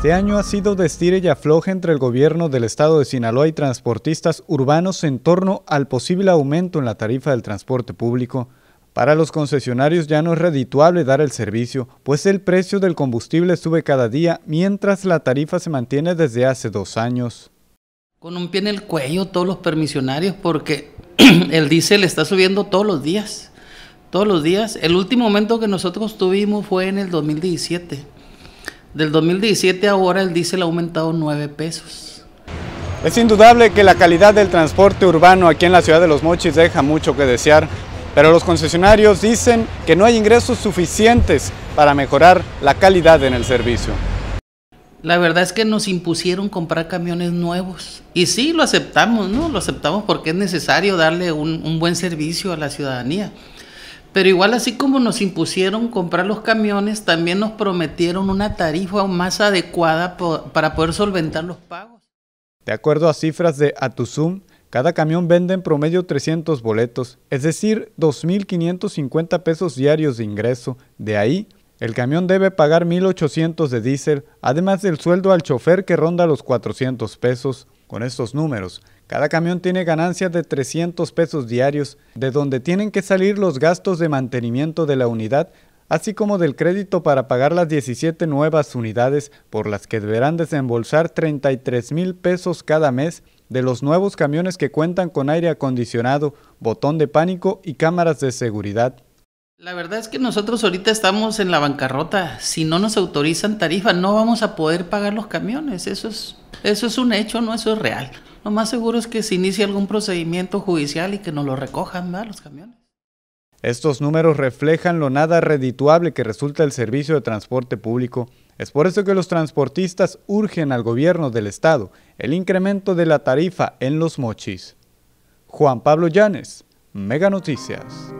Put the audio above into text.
Este año ha sido de estire y afloje entre el gobierno del estado de Sinaloa y transportistas urbanos en torno al posible aumento en la tarifa del transporte público. Para los concesionarios ya no es redituable dar el servicio, pues el precio del combustible sube cada día mientras la tarifa se mantiene desde hace dos años. Con un pie en el cuello todos los permisionarios porque el diésel está subiendo todos los días, todos los días. El último momento que nosotros tuvimos fue en el 2017 del 2017 a ahora el diésel ha aumentado 9 pesos. Es indudable que la calidad del transporte urbano aquí en la ciudad de Los Mochis deja mucho que desear, pero los concesionarios dicen que no hay ingresos suficientes para mejorar la calidad en el servicio. La verdad es que nos impusieron comprar camiones nuevos y sí, lo aceptamos, ¿no? Lo aceptamos porque es necesario darle un, un buen servicio a la ciudadanía. Pero igual así como nos impusieron comprar los camiones, también nos prometieron una tarifa más adecuada para poder solventar los pagos. De acuerdo a cifras de Atuzum, cada camión vende en promedio 300 boletos, es decir, 2.550 pesos diarios de ingreso. De ahí, el camión debe pagar 1.800 de diésel, además del sueldo al chofer que ronda los 400 pesos. Con estos números, cada camión tiene ganancias de 300 pesos diarios, de donde tienen que salir los gastos de mantenimiento de la unidad, así como del crédito para pagar las 17 nuevas unidades, por las que deberán desembolsar 33 mil pesos cada mes de los nuevos camiones que cuentan con aire acondicionado, botón de pánico y cámaras de seguridad. La verdad es que nosotros ahorita estamos en la bancarrota. Si no nos autorizan tarifa, no vamos a poder pagar los camiones. Eso es, eso es un hecho, no eso es real. Lo más seguro es que se inicie algún procedimiento judicial y que nos lo recojan ¿verdad? los camiones. Estos números reflejan lo nada redituable que resulta el servicio de transporte público. Es por eso que los transportistas urgen al gobierno del estado el incremento de la tarifa en los mochis. Juan Pablo Llanes, Mega Noticias.